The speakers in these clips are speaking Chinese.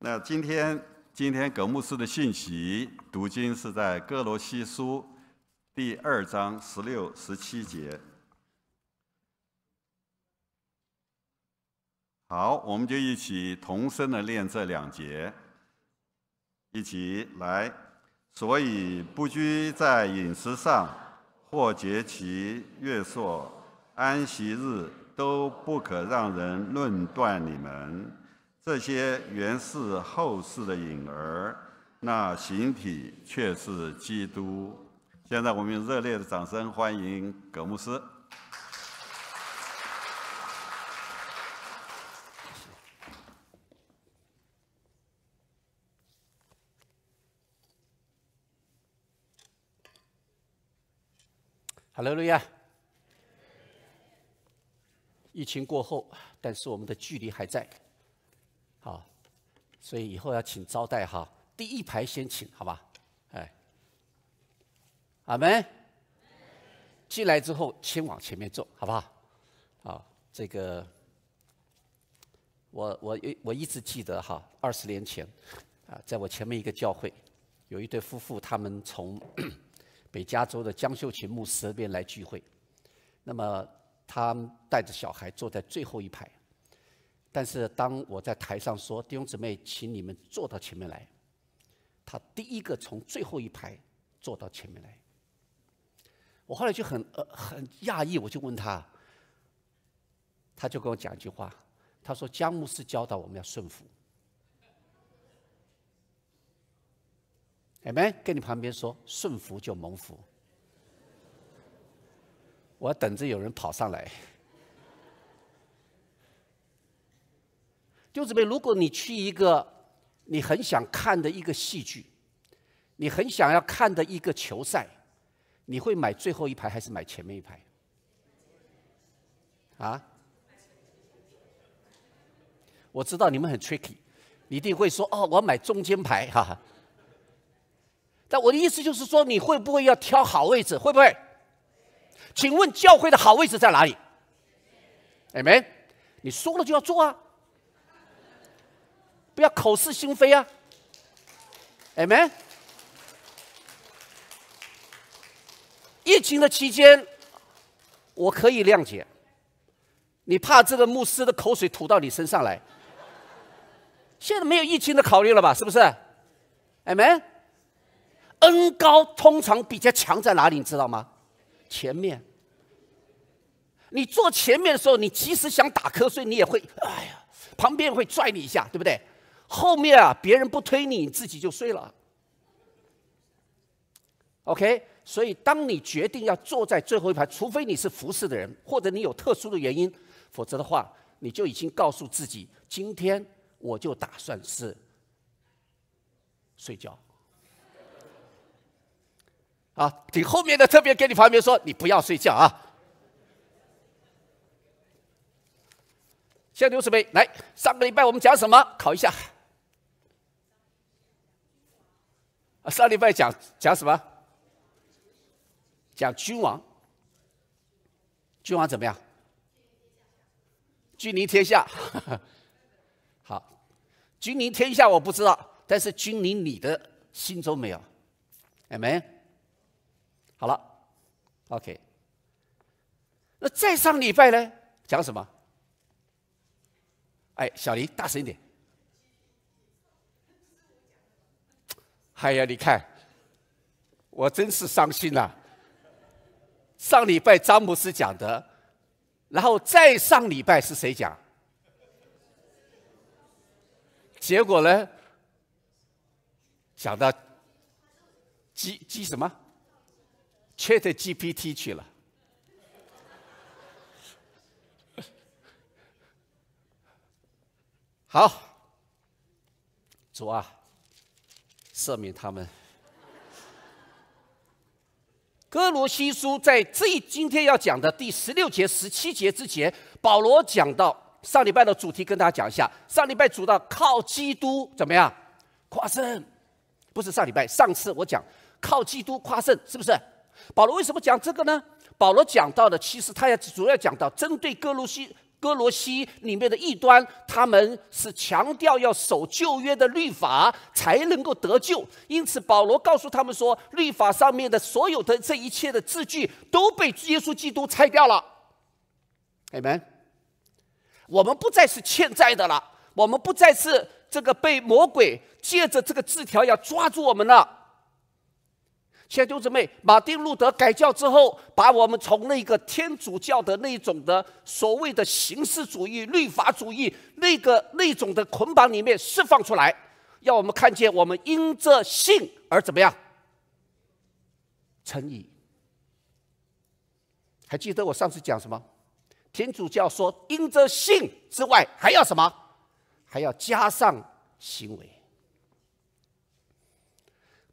那今天，今天葛牧师的信息读经是在《哥罗西书》第二章十六、十七节。好，我们就一起同声的念这两节，一起来。所以，不拘在饮食上，或节期、月朔、安息日，都不可让人论断你们。这些原是后世的影儿，那形体却是基督。现在我们用热烈的掌声欢迎葛牧斯。哈喽，路亚！疫情过后，但是我们的距离还在。好，所以以后要请招待哈，第一排先请，好吧？哎，阿门。进来之后，先往前面坐，好不好？好，这个我我一我一直记得哈，二十年前啊，在我前面一个教会，有一对夫妇，他们从 北加州的江秀琴师那边来聚会，那么他带着小孩坐在最后一排。但是当我在台上说弟兄姊妹，请你们坐到前面来，他第一个从最后一排坐到前面来。我后来就很呃很讶异，我就问他，他就跟我讲一句话，他说：“佳牧师教导我们要顺服，哎没跟你旁边说顺服就蒙福。”我等着有人跑上来。就是边，如果你去一个你很想看的一个戏剧，你很想要看的一个球赛，你会买最后一排还是买前面一排？啊？我知道你们很 tricky，你一定会说哦，我买中间排哈。但我的意思就是说，你会不会要挑好位置？会不会？请问教会的好位置在哪里？哎没，你说了就要做啊。不要口是心非啊！amen。疫情的期间，我可以谅解。你怕这个牧师的口水吐到你身上来？现在没有疫情的考虑了吧？是不是？amen。高通常比较强在哪里？你知道吗？前面。你坐前面的时候，你即使想打瞌睡，你也会哎呀，旁边会拽你一下，对不对？后面啊，别人不推你，你自己就睡了。OK，所以当你决定要坐在最后一排，除非你是服侍的人，或者你有特殊的原因，否则的话，你就已经告诉自己，今天我就打算是睡觉。啊，听后面的特别给你旁边说，你不要睡觉啊。先留十杯，来，上个礼拜我们讲什么？考一下。上礼拜讲讲什么？讲君王，君王怎么样？君临天下，好，君临天下我不知道，但是君临你的心中没有，哎没。好了，OK。那再上礼拜呢？讲什么？哎，小林，大声一点。哎呀，你看，我真是伤心呐。上礼拜詹姆斯讲的，然后再上礼拜是谁讲？结果呢？讲到 G G 什么？Chat GPT 去了。好，主啊。赦免他们。哥罗西书在这一今天要讲的第十六节、十七节之前，保罗讲到上礼拜的主题，跟大家讲一下。上礼拜主到靠基督怎么样夸胜？不是上礼拜，上次我讲靠基督夸胜，是不是？保罗为什么讲这个呢？保罗讲到的，其实他要主要讲到针对哥罗西。哥罗西里面的异端，他们是强调要守旧约的律法才能够得救，因此保罗告诉他们说，律法上面的所有的这一切的字句都被耶稣基督拆掉了。你们，我们不再是欠债的了，我们不再是这个被魔鬼借着这个字条要抓住我们了。先丢姊妹，马丁路德改教之后，把我们从那个天主教的那种的所谓的形式主义、律法主义那个那种的捆绑里面释放出来，要我们看见我们因着信而怎么样成义。还记得我上次讲什么？天主教说因着信之外还要什么？还要加上行为。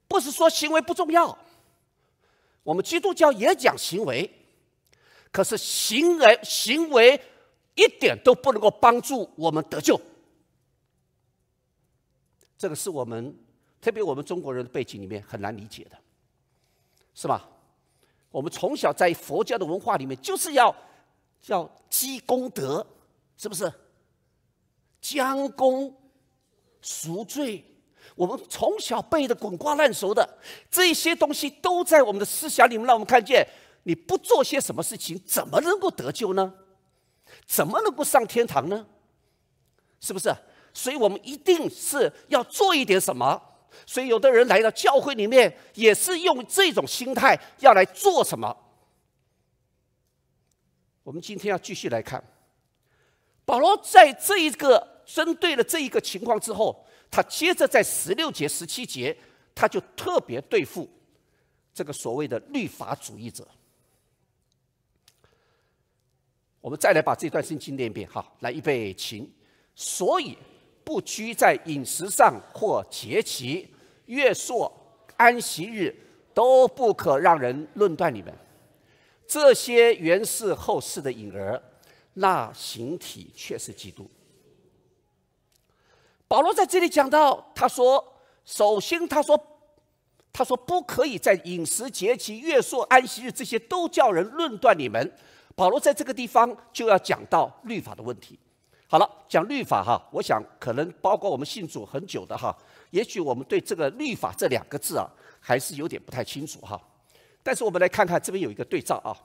不是说行为不重要。我们基督教也讲行为，可是行为行为一点都不能够帮助我们得救。这个是我们，特别我们中国人的背景里面很难理解的，是吧？我们从小在佛教的文化里面就是要叫积功德，是不是？将功赎罪。我们从小背的滚瓜烂熟的这些东西，都在我们的思想里面。让我们看见，你不做些什么事情，怎么能够得救呢？怎么能够上天堂呢？是不是？所以我们一定是要做一点什么。所以有的人来到教会里面，也是用这种心态要来做什么。我们今天要继续来看，保罗在这一个针对了这一个情况之后。他接着在十六节、十七节，他就特别对付这个所谓的律法主义者。我们再来把这段圣经念一遍。好，来预备琴。所以，不拘在饮食上或节期、月朔、安息日，都不可让人论断你们。这些原是后世的影儿，那形体却是基督。保罗在这里讲到，他说：“首先，他说，他说不可以在饮食节期、月朔安息日这些都叫人论断你们。”保罗在这个地方就要讲到律法的问题。好了，讲律法哈，我想可能包括我们信主很久的哈，也许我们对这个律法这两个字啊，还是有点不太清楚哈。但是我们来看看这边有一个对照啊，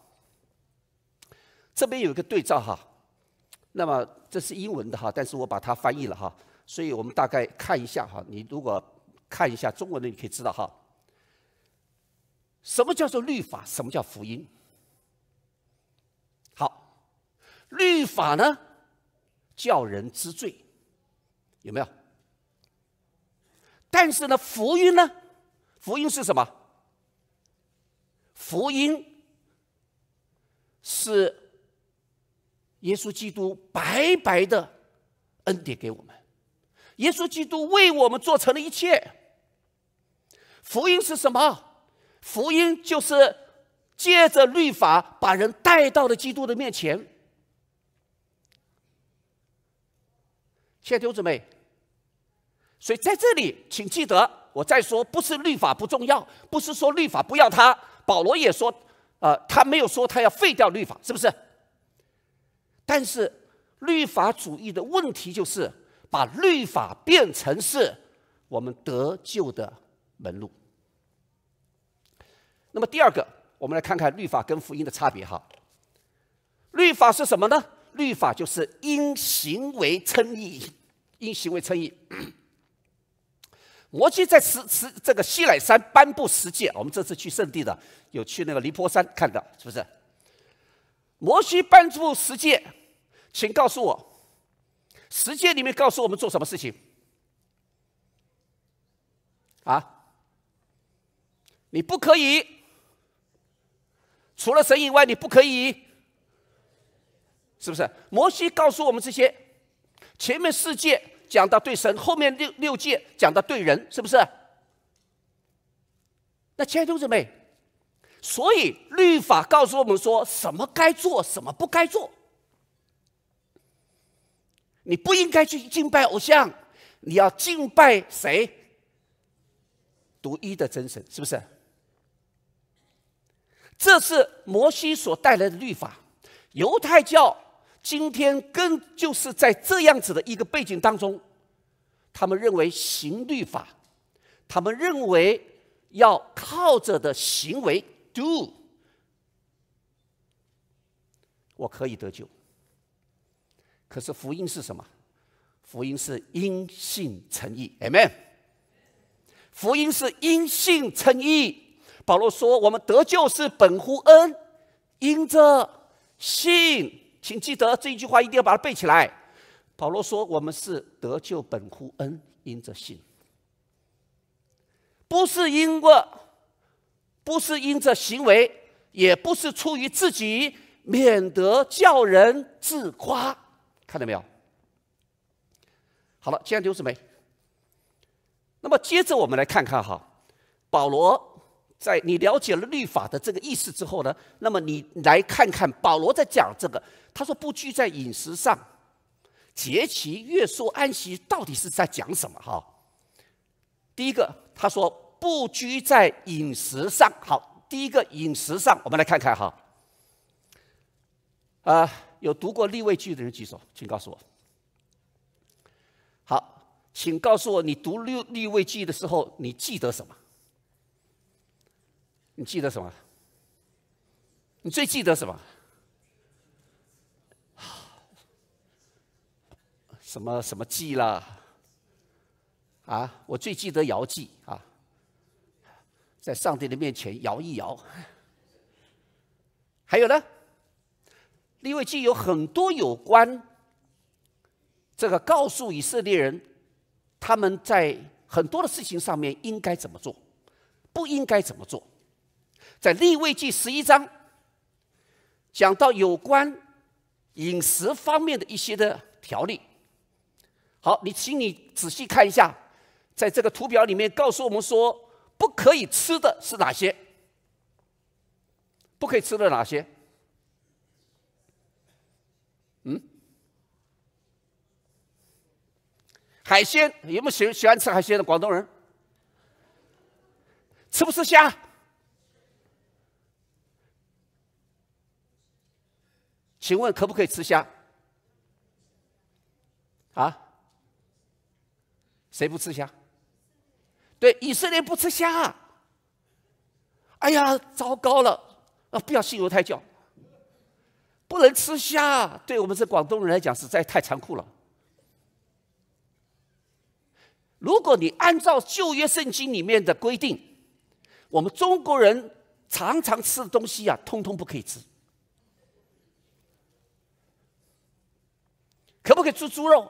这边有一个对照哈。那么这是英文的哈，但是我把它翻译了哈。所以我们大概看一下哈，你如果看一下中文的，你可以知道哈，什么叫做律法，什么叫福音？好，律法呢，叫人知罪，有没有？但是呢，福音呢，福音是什么？福音是耶稣基督白白的恩典给我们。耶稣基督为我们做成了一切，福音是什么？福音就是借着律法把人带到了基督的面前。亲爱的友姊妹，所以在这里，请记得我再说，不是律法不重要，不是说律法不要它。保罗也说，呃，他没有说他要废掉律法，是不是？但是，律法主义的问题就是。把律法变成是我们得救的门路。那么第二个，我们来看看律法跟福音的差别哈。律法是什么呢？律法就是因行为称义，因行为称义。摩西在十十这个西奈山颁布十诫，我们这次去圣地的有去那个尼泊山看的，是不是？摩西颁布十诫，请告诉我。实践里面告诉我们做什么事情啊？你不可以，除了神以外你不可以，是不是？摩西告诉我们这些，前面四戒讲到对神，后面六六戒讲到对人，是不是？那其他同志们，所以律法告诉我们说什么该做，什么不该做。你不应该去敬拜偶像，你要敬拜谁？独一的真神，是不是？这是摩西所带来的律法。犹太教今天更就是在这样子的一个背景当中，他们认为行律法，他们认为要靠着的行为 do，我可以得救。可是福音是什么？福音是因信诚义，amen。福音是因信诚义。保罗说：“我们得救是本乎恩，因着信。”请记得这一句话，一定要把它背起来。保罗说：“我们是得救本乎恩，因着信，不是因为，不是因着行为，也不是出于自己，免得叫人自夸。”看到没有？好了，既然丢是没，那么接着我们来看看哈。保罗在你了解了律法的这个意思之后呢，那么你来看看保罗在讲这个，他说不拘在饮食上节其约束安息，到底是在讲什么哈？第一个，他说不拘在饮食上，好，第一个饮食上，我们来看看哈，啊。有读过《立位记》的人举手，请告诉我。好，请告诉我，你读《立立位记》的时候，你记得什么？你记得什么？你最记得什么？什么什么记啦？啊，我最记得摇记啊，在上帝的面前摇一摇。还有呢？利未记有很多有关这个告诉以色列人他们在很多的事情上面应该怎么做，不应该怎么做。在利未记十一章讲到有关饮食方面的一些的条例。好，你请你仔细看一下，在这个图表里面告诉我们说不可以吃的是哪些？不可以吃的哪些？嗯，海鲜有没有喜喜欢吃海鲜的广东人？吃不吃虾？请问可不可以吃虾？啊？谁不吃虾？对，以色列不吃虾。哎呀，糟糕了！啊，不要信犹太教。不能吃虾，对我们这广东人来讲实在太残酷了。如果你按照旧约圣经里面的规定，我们中国人常常吃的东西呀，通通不可以吃。可不可以吃猪肉？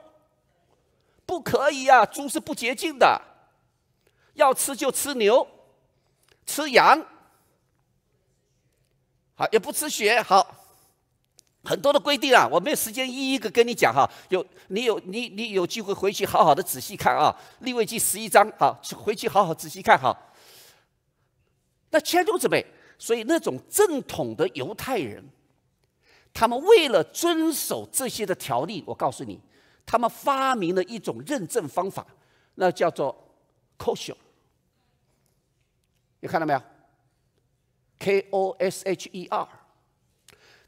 不可以呀，猪是不洁净的。要吃就吃牛，吃羊。好，也不吃血，好。很多的规定啊，我没有时间一一个跟你讲哈。有你有你你有机会回去好好的仔细看啊，《利未记》十一章，好，回去好好仔细看哈。那千秋之辈，所以那种正统的犹太人，他们为了遵守这些的条例，我告诉你，他们发明了一种认证方法，那叫做 kosher。你看到没有？K O S H E R。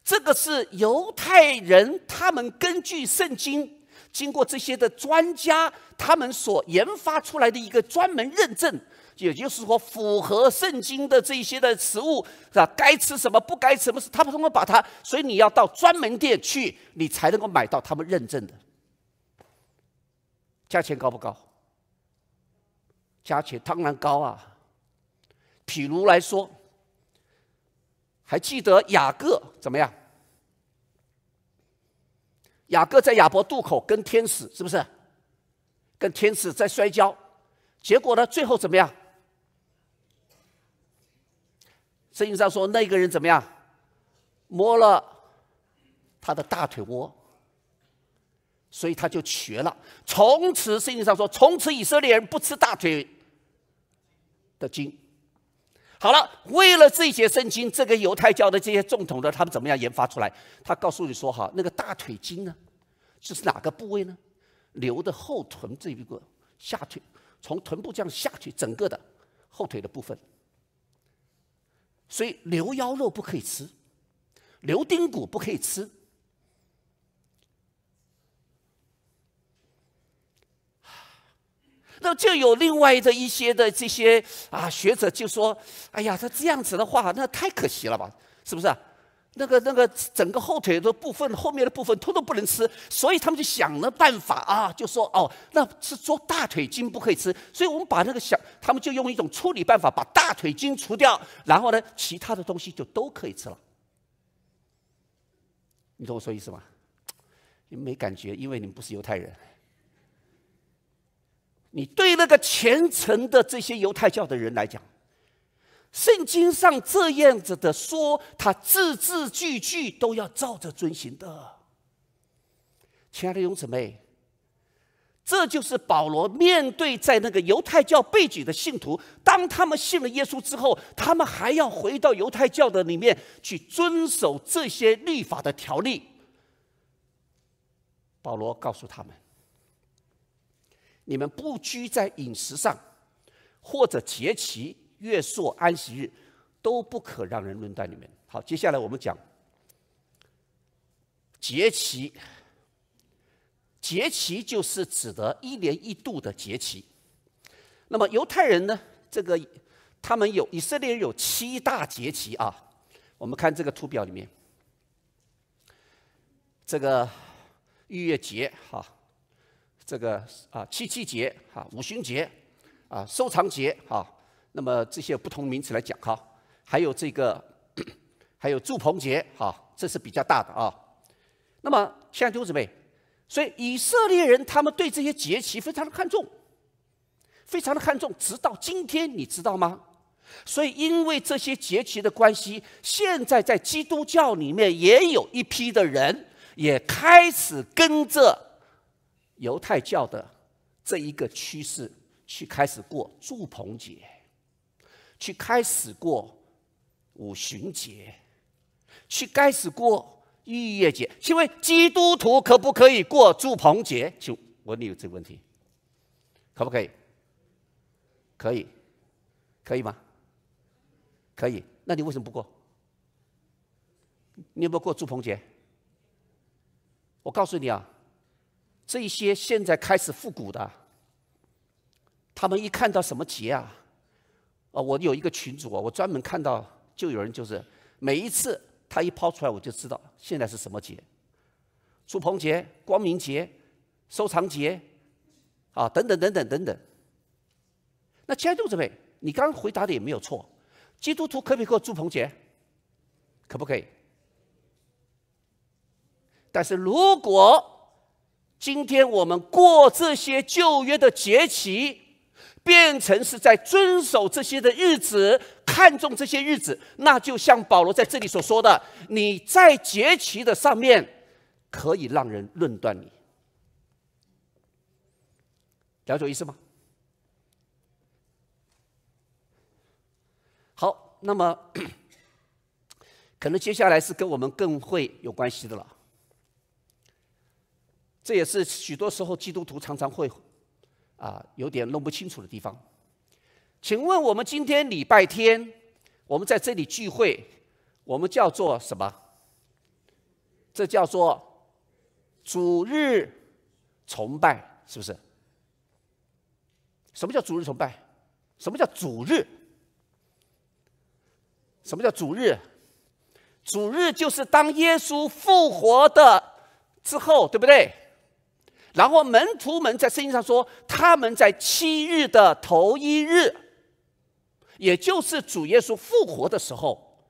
这个是犹太人，他们根据圣经，经过这些的专家，他们所研发出来的一个专门认证，也就是说符合圣经的这些的食物，是吧？该吃什么，不该吃什么，他们通过把它，所以你要到专门店去，你才能够买到他们认证的。价钱高不高？价钱当然高啊。譬如来说。还记得雅各怎么样？雅各在雅伯渡口跟天使是不是？跟天使在摔跤，结果呢？最后怎么样？圣经上说，那个人怎么样？摸了他的大腿窝，所以他就瘸了。从此，圣经上说，从此以色列人不吃大腿的筋。好了，为了这些圣经，这个犹太教的这些重统的，他们怎么样研发出来？他告诉你说哈，那个大腿筋呢，是哪个部位呢？牛的后臀这一个下腿，从臀部这样下去，整个的后腿的部分。所以牛腰肉不可以吃，牛丁骨不可以吃。那就有另外的一些的这些啊学者就说，哎呀，他这样子的话，那太可惜了吧？是不是？那个那个整个后腿的部分，后面的部分，通通不能吃，所以他们就想了办法啊，就说哦，那是做大腿筋不可以吃，所以我们把那个想，他们就用一种处理办法，把大腿筋除掉，然后呢，其他的东西就都可以吃了。你懂我说意思吗？你们没感觉，因为你们不是犹太人。你对那个虔诚的这些犹太教的人来讲，圣经上这样子的说，他字字句句都要照着遵行的。亲爱的勇姊妹，这就是保罗面对在那个犹太教背景的信徒，当他们信了耶稣之后，他们还要回到犹太教的里面去遵守这些律法的条例。保罗告诉他们。你们不拘在饮食上，或者节期、月朔、安息日，都不可让人论断你们。好，接下来我们讲节期。节期就是指的一年一度的节期。那么犹太人呢，这个他们有以色列人有七大节期啊。我们看这个图表里面，这个逾越节哈。这个啊，七七节啊，五旬节啊，收藏节啊，那么这些不同名词来讲哈，还有这个，还有祝棚节哈，这是比较大的啊。那么，兄弟兄姊们，所以以色列人他们对这些节期非常的看重，非常的看重。直到今天，你知道吗？所以，因为这些节期的关系，现在在基督教里面也有一批的人也开始跟着。犹太教的这一个趋势，去开始过祝棚节，去开始过五旬节，去开始过逾越节。请问基督徒可不可以过祝棚节？请问你有这个问题，可不可以？可以，可以吗？可以。那你为什么不过？你有没有过祝棚节？我告诉你啊。这些现在开始复古的，他们一看到什么节啊，啊，我有一个群主啊，我专门看到就有人就是每一次他一抛出来，我就知道现在是什么节，朱鹏节、光明节、收藏节，啊，等等等等等等。那基督徒位，你刚回答的也没有错，基督徒可不可以过朱鹏节，可不可以？但是如果今天我们过这些旧约的节期，变成是在遵守这些的日子，看重这些日子。那就像保罗在这里所说的：“你在节期的上面，可以让人论断你。”了解意思吗？好，那么 可能接下来是跟我们更会有关系的了。这也是许多时候基督徒常常会啊有点弄不清楚的地方。请问我们今天礼拜天，我们在这里聚会，我们叫做什么？这叫做主日崇拜，是不是？什么叫主日崇拜？什么叫主日？什么叫主日？主日就是当耶稣复活的之后，对不对？然后门徒们在圣经上说，他们在七日的头一日，也就是主耶稣复活的时候，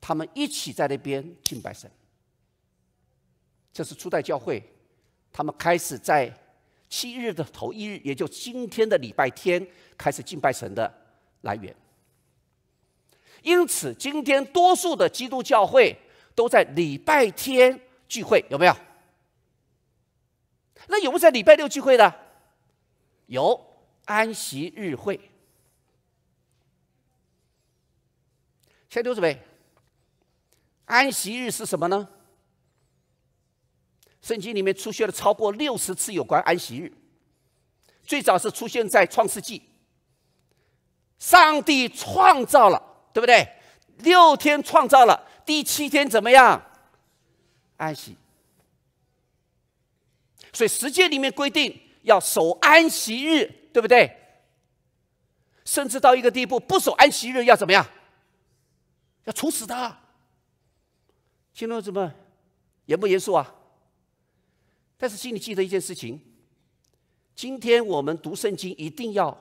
他们一起在那边敬拜神。这是初代教会，他们开始在七日的头一日，也就今天的礼拜天开始敬拜神的来源。因此，今天多数的基督教会都在礼拜天聚会，有没有？那有不在礼拜六聚会的？有安息日会。先留着呗。安息日是什么呢？圣经里面出现了超过六十次有关安息日。最早是出现在创世纪。上帝创造了，对不对？六天创造了，第七天怎么样？安息。所以，时间里面规定要守安息日，对不对？甚至到一个地步，不守安息日要怎么样？要处死他。新同志们，严不严肃啊？但是心里记得一件事情：今天我们读圣经，一定要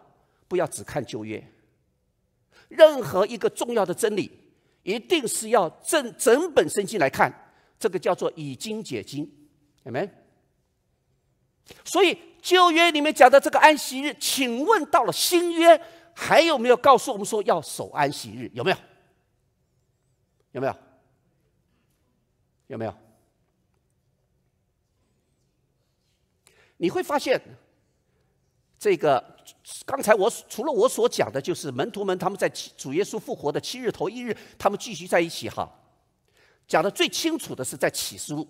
不要只看旧约？任何一个重要的真理，一定是要整整本圣经来看。这个叫做以经解经，Amen。所以旧约里面讲的这个安息日，请问到了新约还有没有告诉我们说要守安息日？有没有？有没有？有没有？你会发现，这个刚才我除了我所讲的，就是门徒们他们在主耶稣复活的七日头一日，他们聚集在一起哈，讲的最清楚的是在启示录。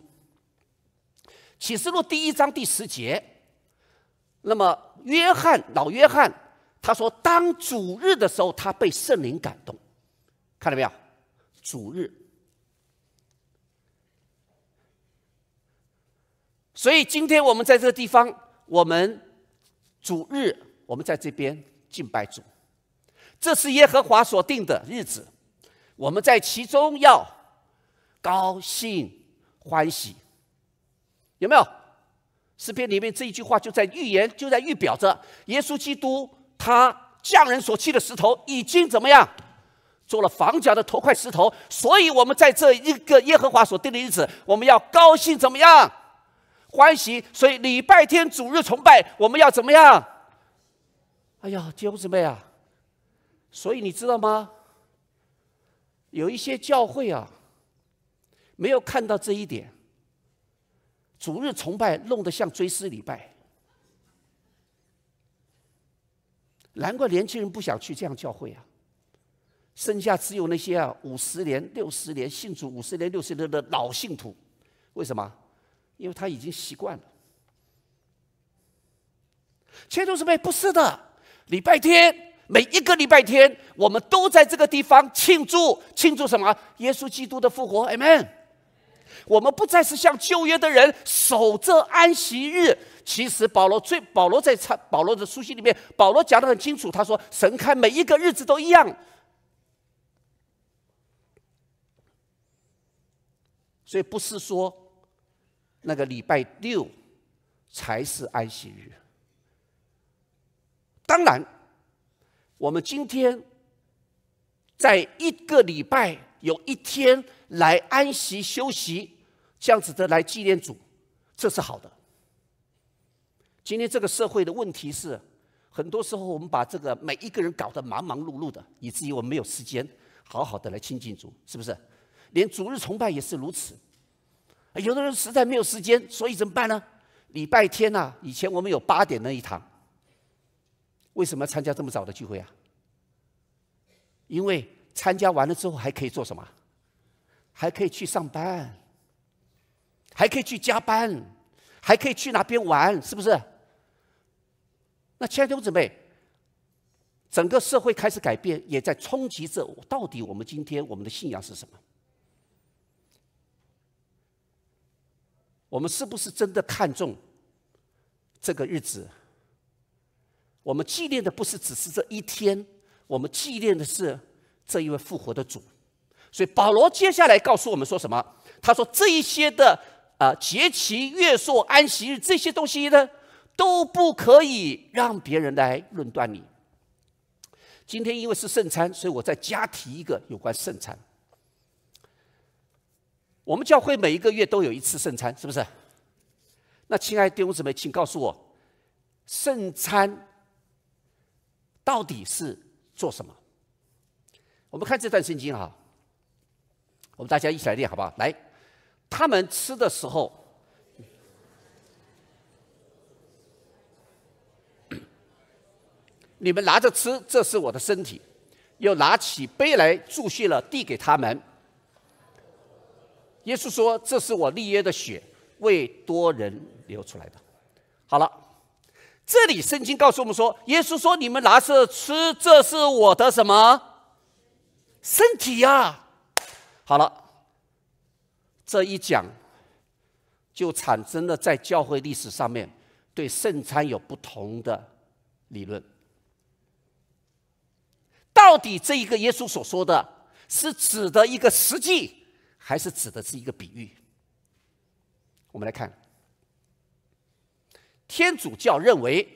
启示录第一章第十节，那么约翰老约翰他说，当主日的时候，他被圣灵感动，看到没有？主日。所以今天我们在这个地方，我们主日我们在这边敬拜主，这是耶和华所定的日子，我们在其中要高兴欢喜。有没有《诗篇》里面这一句话就在预言，就在预表着耶稣基督，他匠人所砌的石头已经怎么样做了房角的头块石头？所以我们在这一个耶和华所定的日子，我们要高兴怎么样欢喜？所以礼拜天主日崇拜，我们要怎么样？哎呀，姐妹啊，所以你知道吗？有一些教会啊，没有看到这一点。逐日崇拜弄得像追思礼拜，难怪年轻人不想去这样教会啊！剩下只有那些啊五十年、六十年信主五十年、六十年的老信徒，为什么？因为他已经习惯了。千祝是么？不是的，礼拜天每一个礼拜天，我们都在这个地方庆祝庆祝什么？耶稣基督的复活，e n 我们不再是像旧约的人守着安息日。其实保罗最保罗在差保罗的书信里面，保罗讲得很清楚。他说：“神看每一个日子都一样。”所以不是说那个礼拜六才是安息日。当然，我们今天在一个礼拜。有一天来安息休息，这样子的来纪念主，这是好的。今天这个社会的问题是，很多时候我们把这个每一个人搞得忙忙碌碌的，以至于我们没有时间好好的来亲近主，是不是？连主日崇拜也是如此。有的人实在没有时间，所以怎么办呢？礼拜天呐，以前我们有八点那一堂。为什么要参加这么早的聚会啊？因为。参加完了之后还可以做什么？还可以去上班，还可以去加班，还可以去哪边玩，是不是？那亲爱的兄姊妹，整个社会开始改变，也在冲击着。到底我们今天我们的信仰是什么？我们是不是真的看重这个日子？我们纪念的不是只是这一天，我们纪念的是。这一位复活的主，所以保罗接下来告诉我们说什么？他说：“这一些的啊，节期、月朔、安息日这些东西呢，都不可以让别人来论断你。”今天因为是圣餐，所以我再加提一个有关圣餐。我们教会每一个月都有一次圣餐，是不是？那亲爱的弟兄姊妹，请告诉我，圣餐到底是做什么？我们看这段圣经哈，我们大家一起来念好不好？来，他们吃的时候，你们拿着吃，这是我的身体。又拿起杯来注谢了，递给他们。耶稣说：“这是我立约的血，为多人流出来的。”好了，这里圣经告诉我们说，耶稣说：“你们拿着吃，这是我的什么？”身体呀，好了，这一讲就产生了在教会历史上面对圣餐有不同的理论。到底这一个耶稣所说的是指的一个实际，还是指的是一个比喻？我们来看，天主教认为，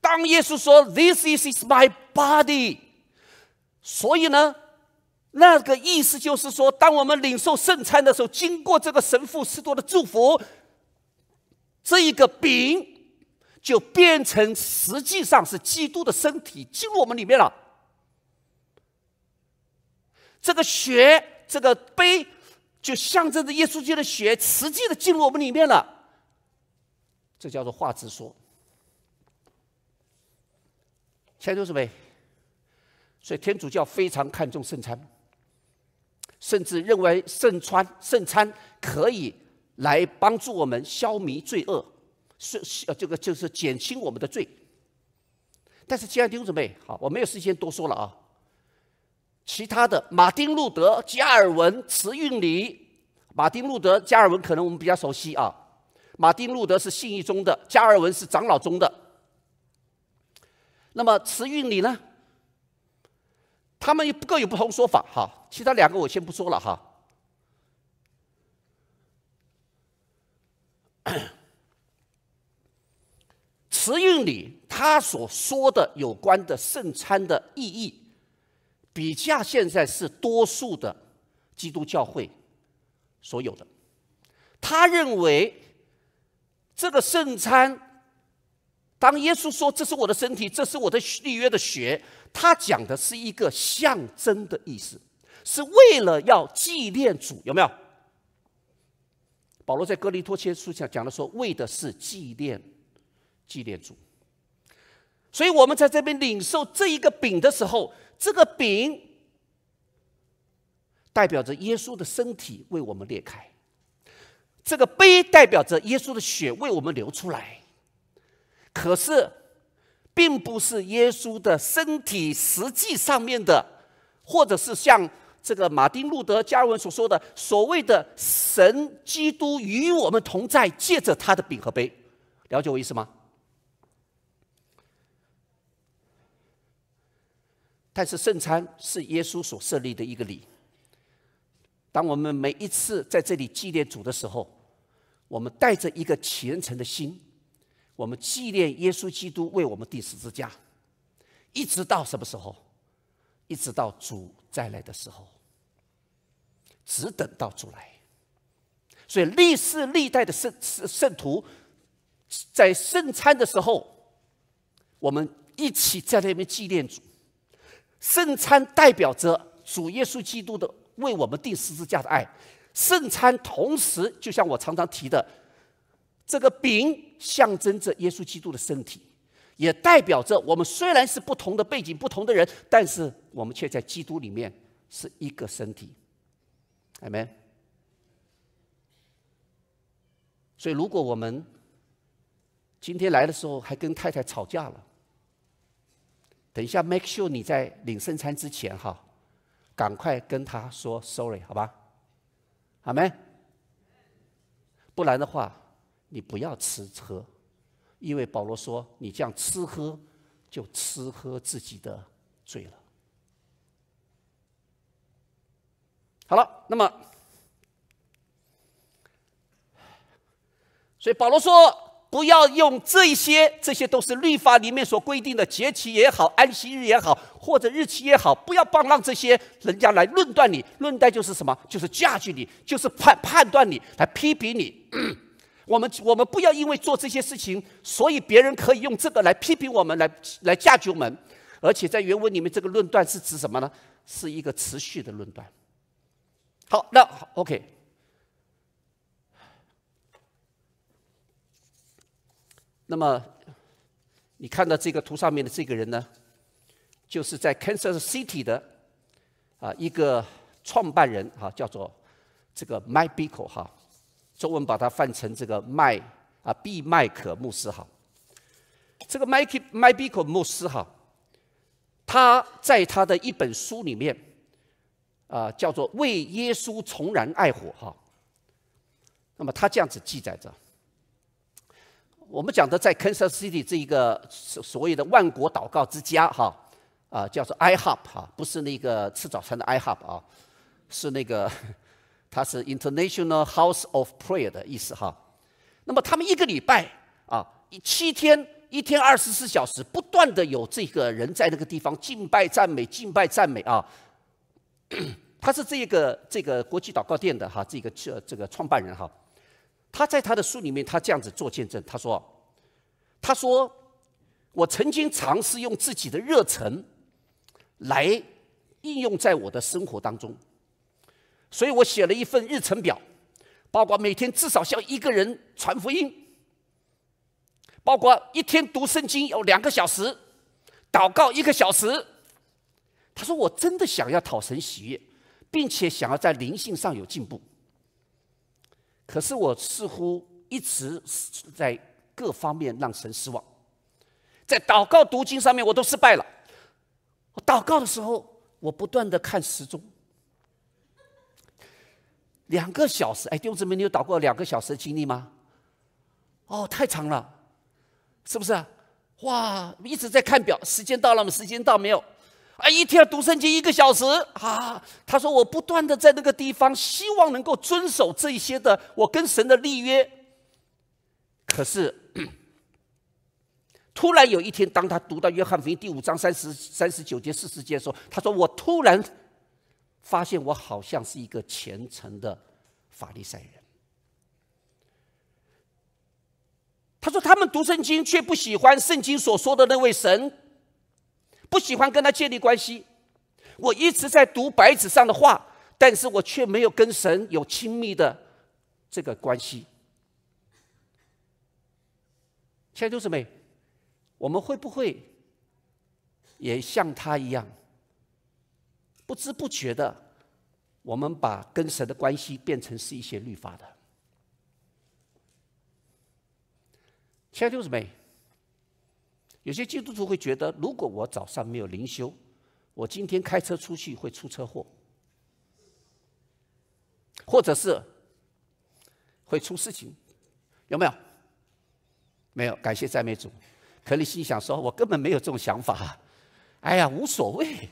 当耶稣说 “this is my body”，所以呢。那个意思就是说，当我们领受圣餐的时候，经过这个神父施多的祝福，这一个饼就变成实际上是基督的身体进入我们里面了。这个血，这个杯，就象征着耶稣基督的血，实际的进入我们里面了。这叫做话直说。前头什么？所以天主教非常看重圣餐。甚至认为圣餐，圣餐可以来帮助我们消弭罪恶，是呃这个就是减轻我们的罪。但是今天丢着呗，好，我没有时间多说了啊。其他的，马丁·路德、加尔文、慈运里，马丁·路德、加尔文可能我们比较熟悉啊。马丁·路德是信义中的，加尔文是长老中的。那么慈运里呢？他们各有不同说法哈。其他两个我先不说了哈。慈韵里他所说的有关的圣餐的意义，比价现在是多数的基督教会所有的，他认为这个圣餐，当耶稣说这是我的身体，这是我的立约的血，他讲的是一个象征的意思。是为了要纪念主，有没有？保罗在哥林托前书下讲的说，为的是纪念纪念主。所以我们在这边领受这一个饼的时候，这个饼代表着耶稣的身体为我们裂开，这个杯代表着耶稣的血为我们流出来。可是，并不是耶稣的身体实际上面的，或者是像。这个马丁路德加尔文所说的所谓的神基督与我们同在，借着他的饼和杯，了解我意思吗？但是圣餐是耶稣所设立的一个礼。当我们每一次在这里纪念主的时候，我们带着一个虔诚的心，我们纪念耶稣基督为我们第十字架，一直到什么时候？一直到主再来的时候，只等到主来。所以历世历代的圣圣徒在圣餐的时候，我们一起在那边纪念主。圣餐代表着主耶稣基督的为我们钉十字架的爱。圣餐同时，就像我常常提的，这个饼象征着耶稣基督的身体。也代表着我们虽然是不同的背景、不同的人，但是我们却在基督里面是一个身体。阿门。所以，如果我们今天来的时候还跟太太吵架了，等一下，make sure 你在领圣餐之前哈，赶快跟他说 sorry，好吧？好没？不然的话，你不要吃喝。因为保罗说：“你这样吃喝，就吃喝自己的罪了。”好了，那么，所以保罗说：“不要用这一些，这些都是律法里面所规定的节期也好，安息日也好，或者日期也好，不要帮让这些人家来论断你，论断就是什么？就是 j u 你，就是判判断你，来批评你。”我们我们不要因为做这些事情，所以别人可以用这个来批评我们，来来夹我门。而且在原文里面，这个论断是指什么呢？是一个持续的论断。好，那 OK。那么你看到这个图上面的这个人呢，就是在 Kansas City 的啊一个创办人啊，叫做这个 My Bickle 哈。中文把它翻成这个麦啊，迈麦可牧师哈，这个麦克麦比克牧师哈，他在他的一本书里面啊，叫做《为耶稣重燃爱火》哈。那么他这样子记载着，我们讲的在 Kansas City 这一个所谓的万国祷告之家哈啊，叫做 iHub 哈，不是那个吃早餐的 iHub 啊，是那个。它是 International House of Prayer 的意思哈，那么他们一个礼拜啊，七天，一天二十四小时，不断的有这个人在那个地方敬拜赞美，敬拜赞美啊。他是这个这个国际祷告店的哈，这个这这个创办人哈。他在他的书里面，他这样子做见证，他说：“他说我曾经尝试用自己的热忱来应用在我的生活当中。”所以我写了一份日程表，包括每天至少向一个人传福音，包括一天读圣经要两个小时，祷告一个小时。他说：“我真的想要讨神喜悦，并且想要在灵性上有进步。”可是我似乎一直在各方面让神失望，在祷告读经上面我都失败了。我祷告的时候，我不断的看时钟。两个小时，哎，兄姊妹，你有祷过两个小时的经历吗？哦，太长了，是不是？哇，一直在看表，时间到了吗？时间到没有？啊，一天读圣经一个小时，啊，他说我不断的在那个地方，希望能够遵守这一些的我跟神的立约。可是，突然有一天，当他读到约翰福音第五章三十三十九节四十节的时候，他说我突然。发现我好像是一个虔诚的法利赛人。他说：“他们读圣经，却不喜欢圣经所说的那位神，不喜欢跟他建立关系。我一直在读白纸上的话，但是我却没有跟神有亲密的这个关系。亲爱的弟兄姊妹，我们会不会也像他一样？”不知不觉的，我们把跟神的关系变成是一些律法的。强调什么？有些基督徒会觉得，如果我早上没有灵修，我今天开车出去会出车祸，或者是会出事情，有没有？没有，感谢赞美主。可你心想说，我根本没有这种想法，哎呀，无所谓。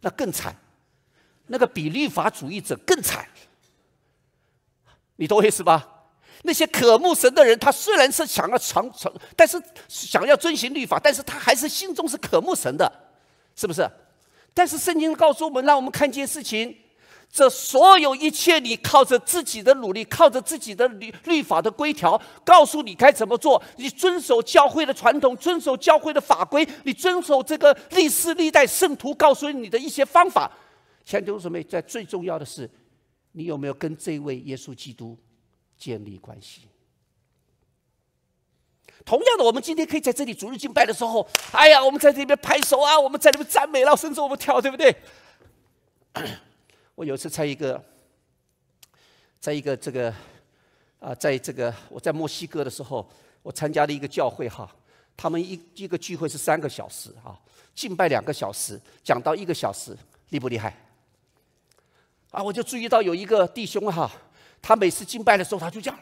那更惨，那个比律法主义者更惨，你懂我意思吧？那些渴慕神的人，他虽然是想要尝尝，但是想要遵循律法，但是他还是心中是渴慕神的，是不是？但是圣经告诉我们，让我们看见事情。这所有一切，你靠着自己的努力，靠着自己的律律法的规条，告诉你该怎么做。你遵守教会的传统，遵守教会的法规，你遵守这个历史历代圣徒告诉你的一些方法。前提是什么？在最重要的是，你有没有跟这位耶稣基督建立关系？同样的，我们今天可以在这里逐日敬拜的时候，哎呀，我们在这边拍手啊，我们在这边赞美了，甚至我们跳，对不对？我有一次在一个，在一个这个啊，在这个我在墨西哥的时候，我参加了一个教会哈，他们一一个聚会是三个小时啊，敬拜两个小时，讲到一个小时，厉不厉害？啊，我就注意到有一个弟兄哈，他每次敬拜的时候他就这样，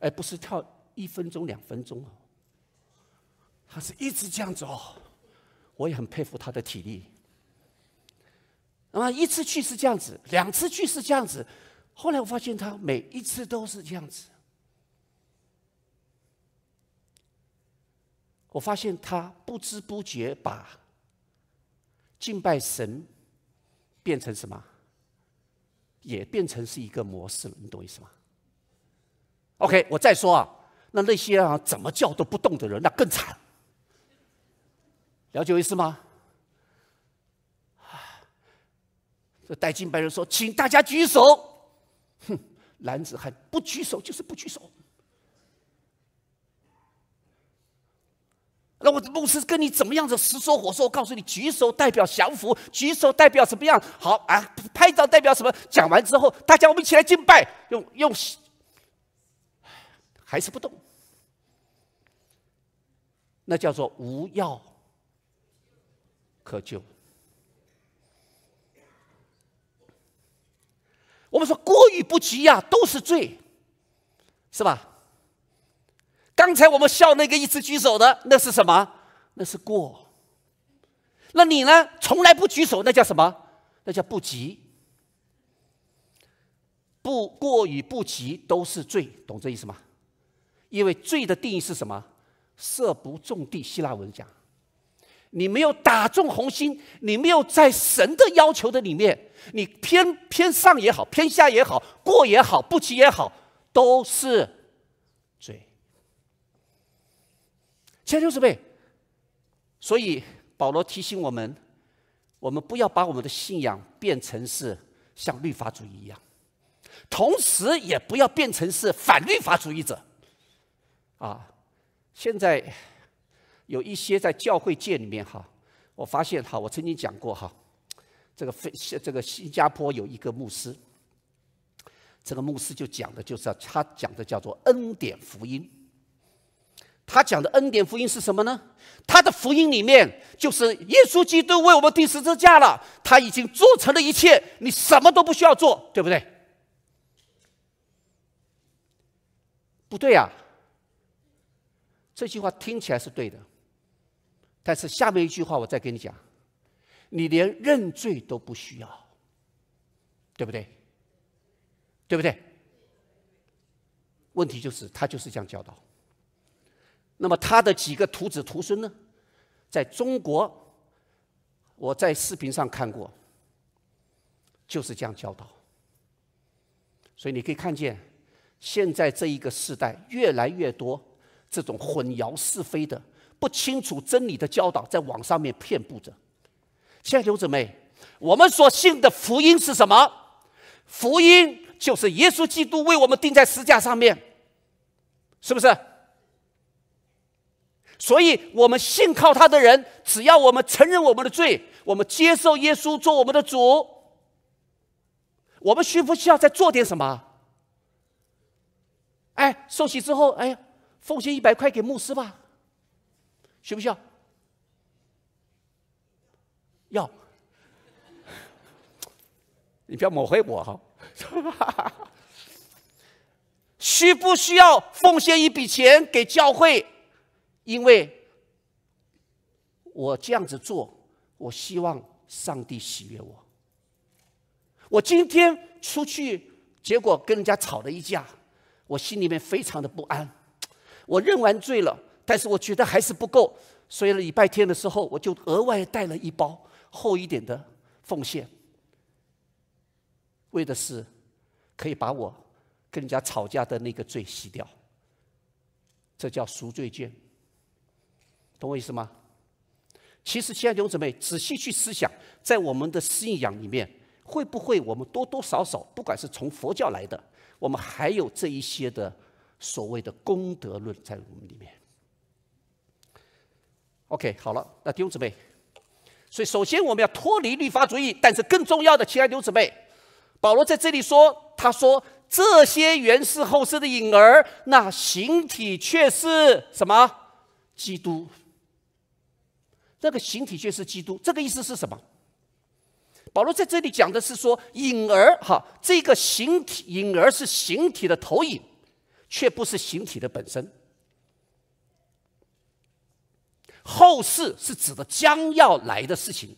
哎，不是跳一分钟两分钟哦，他是一直这样走，我也很佩服他的体力。那么一次去是这样子，两次去是这样子，后来我发现他每一次都是这样子。我发现他不知不觉把敬拜神变成什么，也变成是一个模式了，你懂意思吗？OK，我再说啊，那那些啊怎么叫都不动的人，那更惨，了解我意思吗？这戴金白人说：“请大家举手。”哼，男子汉不举手就是不举手。那我牧师跟你怎么样子？死说活说，我告诉你，举手代表降服，举手代表什么样？好啊，拍照代表什么？讲完之后，大家我们一起来敬拜，用用，还是不动。那叫做无药可救。我们说过与不及呀，都是罪，是吧？刚才我们笑那个一直举手的，那是什么？那是过。那你呢？从来不举手，那叫什么？那叫不及。不过与不及都是罪，懂这意思吗？因为罪的定义是什么？色不重地。希腊文讲。你没有打中红心，你没有在神的要求的里面，你偏偏上也好，偏下也好，过也好，不及也好，都是罪。千就是倍，所以保罗提醒我们：，我们不要把我们的信仰变成是像律法主义一样，同时也不要变成是反律法主义者。啊，现在。有一些在教会界里面哈，我发现哈，我曾经讲过哈，这个非这个新加坡有一个牧师，这个牧师就讲的，就是他讲的叫做恩典福音。他讲的恩典福音是什么呢？他的福音里面就是耶稣基督为我们钉十字架了，他已经做成了一切，你什么都不需要做，对不对？不对呀，这句话听起来是对的。但是下面一句话我再跟你讲，你连认罪都不需要，对不对？对不对？问题就是他就是这样教导。那么他的几个徒子徒孙呢，在中国，我在视频上看过，就是这样教导。所以你可以看见，现在这一个时代越来越多这种混淆是非的。不清楚真理的教导在网上面遍布着，亲爱的兄姊妹，我们所信的福音是什么？福音就是耶稣基督为我们钉在十字架上面，是不是？所以我们信靠他的人，只要我们承认我们的罪，我们接受耶稣做我们的主，我们需不需要再做点什么？哎，受洗之后，哎呀，奉献一百块给牧师吧。需不需要？要，你不要抹黑我哈！需不需要奉献一笔钱给教会？因为，我这样子做，我希望上帝喜悦我。我今天出去，结果跟人家吵了一架，我心里面非常的不安。我认完罪了。但是我觉得还是不够，所以礼拜天的时候我就额外带了一包厚一点的奉献，为的是可以把我跟人家吵架的那个罪洗掉，这叫赎罪券，懂我意思吗？其实亲爱的同姊们，仔细去思想，在我们的信仰里面，会不会我们多多少少，不管是从佛教来的，我们还有这一些的所谓的功德论在我们里面？OK，好了，那丢兄姊妹，所以首先我们要脱离律法主义，但是更重要的，亲爱的丢兄姊妹，保罗在这里说，他说这些原是后世的影儿，那形体却是什么？基督。这个形体却是基督。这个意思是什么？保罗在这里讲的是说，影儿哈，这个形体影儿是形体的投影，却不是形体的本身。后世是指的将要来的事情，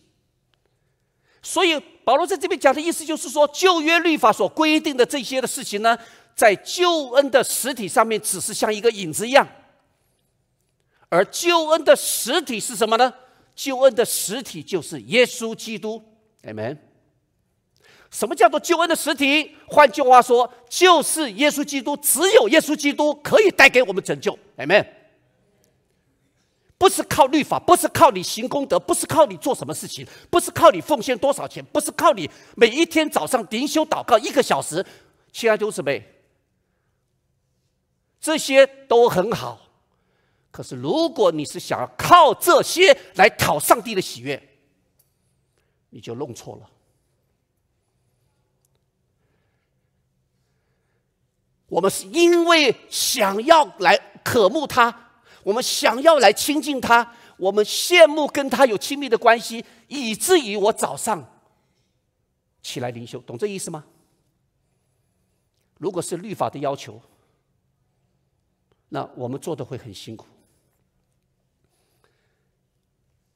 所以保罗在这边讲的意思就是说，旧约律法所规定的这些的事情呢，在救恩的实体上面只是像一个影子一样，而救恩的实体是什么呢？救恩的实体就是耶稣基督，amen。什么叫做救恩的实体？换句话说，就是耶稣基督，只有耶稣基督可以带给我们拯救，amen。不是靠律法，不是靠你行功德，不是靠你做什么事情，不是靠你奉献多少钱，不是靠你每一天早上灵修祷告一个小时，其他都是没。这些都很好，可是如果你是想要靠这些来讨上帝的喜悦，你就弄错了。我们是因为想要来渴慕他。我们想要来亲近他，我们羡慕跟他有亲密的关系，以至于我早上起来灵修，懂这意思吗？如果是律法的要求，那我们做的会很辛苦。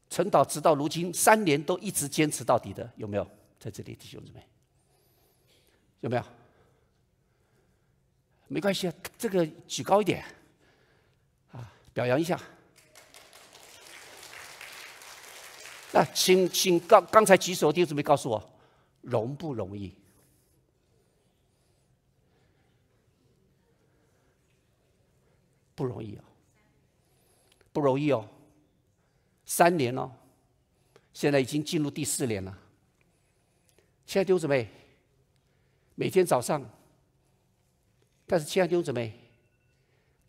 陈导直到如今三年都一直坚持到底的，有没有在这里弟兄姊妹？有没有？没关系，这个举高一点。表扬一下，那请请刚刚才举手的兄子妹告诉我，容不容易？不容易哦，不容易哦，三年了，现在已经进入第四年了。亲爱的兄子妹，每天早上，但是亲爱的兄子妹。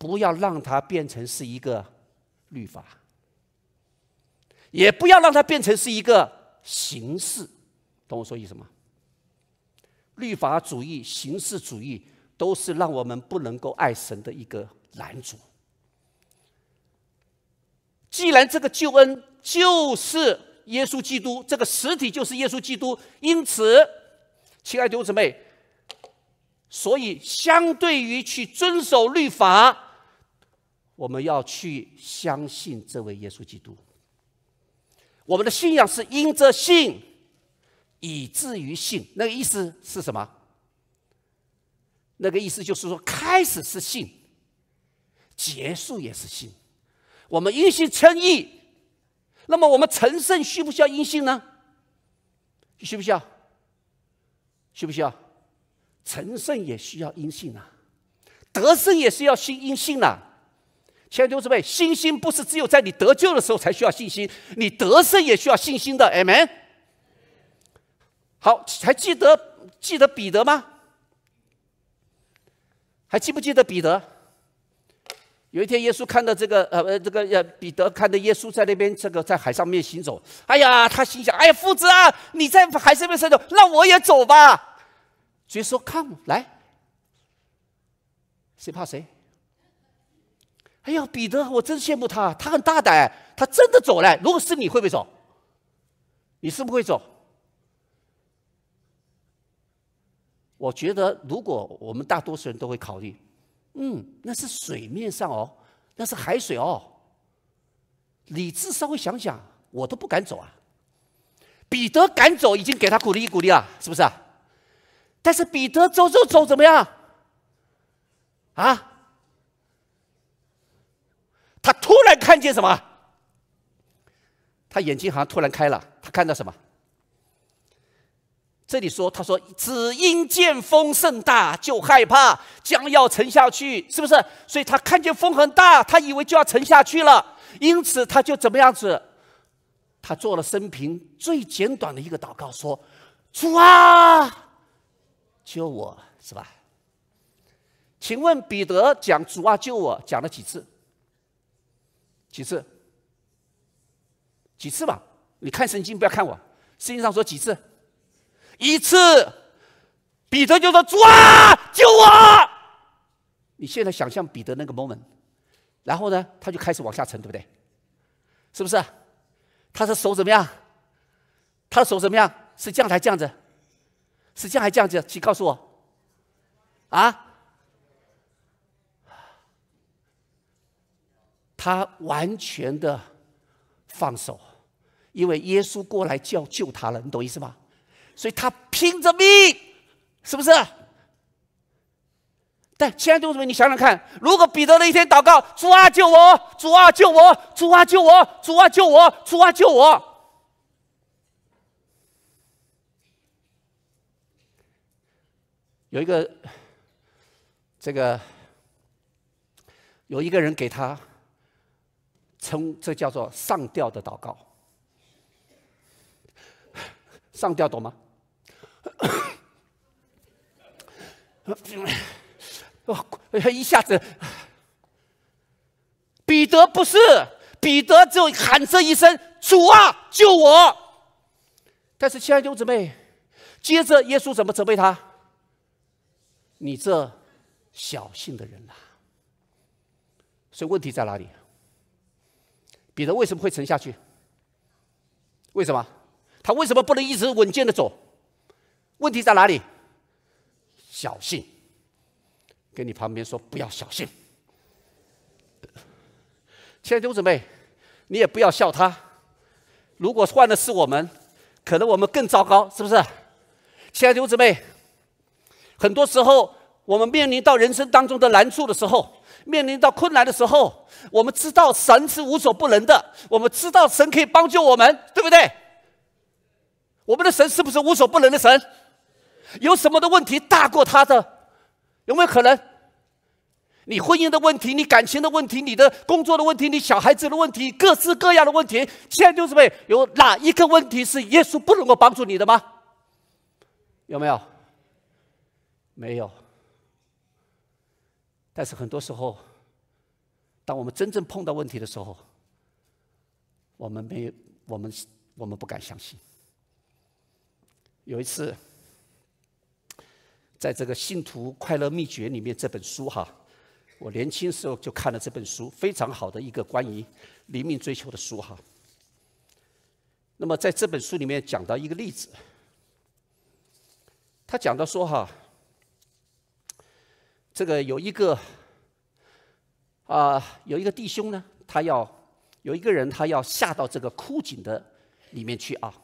不要让它变成是一个律法，也不要让它变成是一个形式，懂我说意思吗？律法主义、形式主义都是让我们不能够爱神的一个拦阻。既然这个救恩就是耶稣基督，这个实体就是耶稣基督，因此，亲爱的五姊妹，所以相对于去遵守律法。我们要去相信这位耶稣基督。我们的信仰是因着信，以至于信。那个意思是什么？那个意思就是说，开始是信，结束也是信。我们因信称义，那么我们成圣需不需要因信呢？需不需要？需不需要？成圣也需要因信啊，得胜也是要信因信啊。千秋之代，信心不是只有在你得救的时候才需要信心，你得胜也需要信心的，哎 n 好，还记得记得彼得吗？还记不记得彼得？有一天，耶稣看到这个呃，这个呃，彼得看到耶稣在那边这个在海上面行走，哎呀，他心想，哎呀，父子啊，你在海上面行走，那我也走吧。所以说，Come 来，谁怕谁？哎呀，彼得，我真羡慕他，他很大胆，他真的走了。如果是你会不会走？你是不是会走？我觉得如果我们大多数人都会考虑，嗯，那是水面上哦，那是海水哦。理智稍微想想，我都不敢走啊。彼得敢走，已经给他鼓励鼓励了，是不是？但是彼得走走走怎么样？啊？他突然看见什么？他眼睛好像突然开了，他看到什么？这里说，他说：“只因见风甚大，就害怕，将要沉下去，是不是？”所以他看见风很大，他以为就要沉下去了，因此他就怎么样子？他做了生平最简短的一个祷告，说：“主啊，救我，是吧？”请问彼得讲“主啊，救我”讲了几次？几次？几次吧？你看圣经，不要看我。圣经上说几次？一次。彼得就说：“主啊，救我！”你现在想象彼得那个 moment，然后呢，他就开始往下沉，对不对？是不是？他的手怎么样？他的手怎么样？是这样还这样子？是这样还这样子？请告诉我。啊？他完全的放手，因为耶稣过来叫救他了，你懂意思吧？所以，他拼着命，是不是？但亲爱的弟兄们，你想想看，如果彼得的一天祷告：“主啊，救我！主啊，救我！主啊，救我！主啊，救我！主啊，救我！”有一个，这个有一个人给他。称，这叫做上吊的祷告，上吊懂吗？哦，一下子，彼得不是彼得，就喊这一声：“主啊，救我！”但是亲爱的兄姊妹，接着耶稣怎么责备他？你这小性的人呐！所以问题在哪里？彼得为什么会沉下去？为什么他为什么不能一直稳健的走？问题在哪里？小心，跟你旁边说不要小心。亲爱的牛姊妹，你也不要笑他。如果换的是我们，可能我们更糟糕，是不是？亲爱的牛姊妹，很多时候我们面临到人生当中的难处的时候。面临到困难的时候，我们知道神是无所不能的，我们知道神可以帮助我们，对不对？我们的神是不是无所不能的神？有什么的问题大过他的？有没有可能？你婚姻的问题，你感情的问题，你的工作的问题，你小孩子的问题，各式各样的问题，现在就是兄有哪一个问题是耶稣不能够帮助你的吗？有没有？没有。但是很多时候，当我们真正碰到问题的时候，我们没我们我们不敢相信。有一次，在这个《信徒快乐秘诀》里面这本书哈，我年轻时候就看了这本书，非常好的一个关于灵命追求的书哈。那么在这本书里面讲到一个例子，他讲到说哈。这个有一个啊，有一个弟兄呢，他要有一个人，他要下到这个枯井的里面去啊。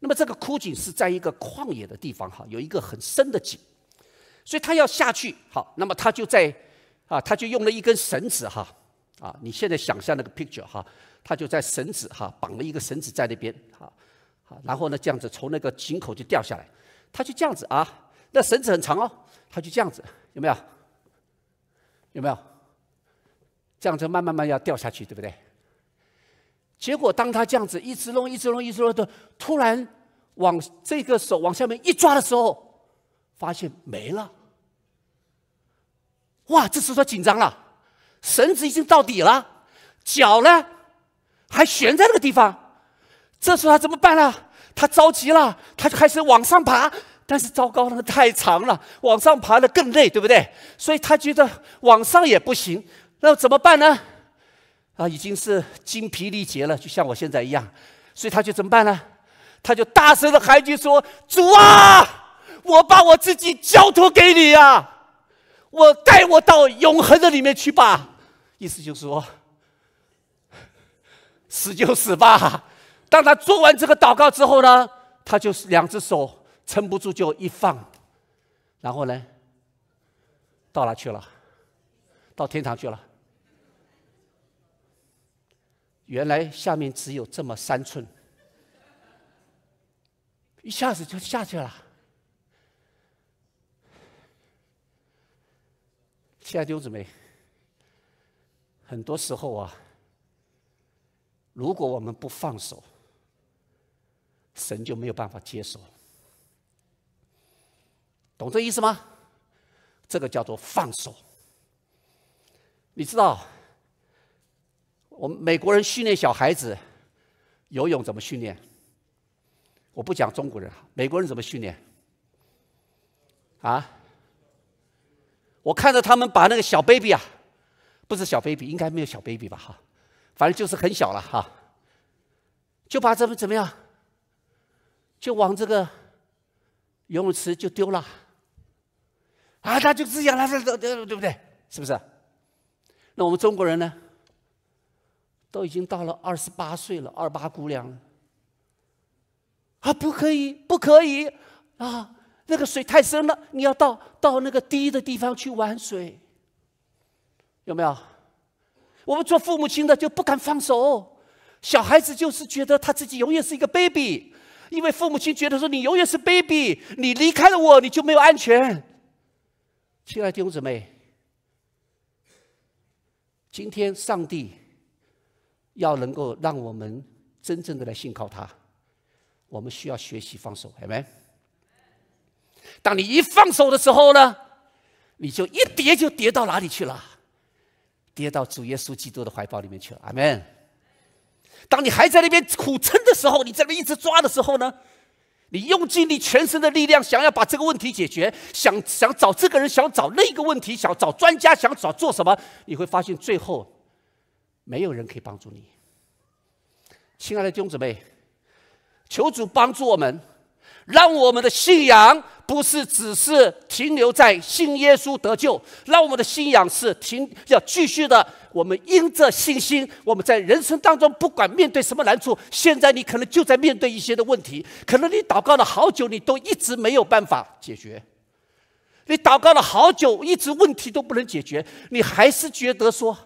那么这个枯井是在一个旷野的地方哈，有一个很深的井，所以他要下去好，那么他就在啊，他就用了一根绳子哈啊，你现在想象那个 picture 哈，他就在绳子哈绑了一个绳子在那边哈，好，然后呢这样子从那个井口就掉下来，他就这样子啊，那绳子很长哦。他就这样子，有没有？有没有？这样子慢慢慢要掉下去，对不对？结果当他这样子一直弄、一直弄、一直弄的，突然往这个手往下面一抓的时候，发现没了。哇，这时候紧张了，绳子已经到底了，脚呢还悬在那个地方。这时候他怎么办呢？他着急了，他就开始往上爬。但是糟糕了，太长了，往上爬的更累，对不对？所以他觉得往上也不行，那怎么办呢？啊，已经是精疲力竭了，就像我现在一样，所以他就怎么办呢？他就大声的喊一句说：“主啊，我把我自己交托给你呀，我带我到永恒的里面去吧。”意思就是说，死就死吧。当他做完这个祷告之后呢，他就是两只手。撑不住就一放，然后呢？到哪去了？到天堂去了。原来下面只有这么三寸，一下子就下去了。下丢子没？很多时候啊，如果我们不放手，神就没有办法接受。懂这意思吗？这个叫做放手。你知道，我们美国人训练小孩子游泳怎么训练？我不讲中国人美国人怎么训练？啊，我看着他们把那个小 baby 啊，不是小 baby，应该没有小 baby 吧？哈，反正就是很小了哈，就把怎么怎么样，就往这个游泳池就丢了。啊，他就这样，他说对对不对？是不是？那我们中国人呢，都已经到了二十八岁了，二八姑娘。啊，不可以，不可以！啊，那个水太深了，你要到到那个低的地方去玩水。有没有？我们做父母亲的就不敢放手，小孩子就是觉得他自己永远是一个 baby，因为父母亲觉得说你永远是 baby，你离开了我你就没有安全。亲爱的弟兄姊妹，今天上帝要能够让我们真正的来信靠他，我们需要学习放手，还没？当你一放手的时候呢，你就一跌就跌到哪里去了？跌到主耶稣基督的怀抱里面去了，阿门。当你还在那边苦撑的时候，你在边一直抓的时候呢？你用尽你全身的力量，想要把这个问题解决，想想找这个人，想找那个问题，想找专家，想找做什么，你会发现最后没有人可以帮助你。亲爱的弟兄姊妹，求主帮助我们。让我们的信仰不是只是停留在信耶稣得救，让我们的信仰是停要继续的。我们因着信心，我们在人生当中不管面对什么难处，现在你可能就在面对一些的问题，可能你祷告了好久，你都一直没有办法解决。你祷告了好久，一直问题都不能解决，你还是觉得说，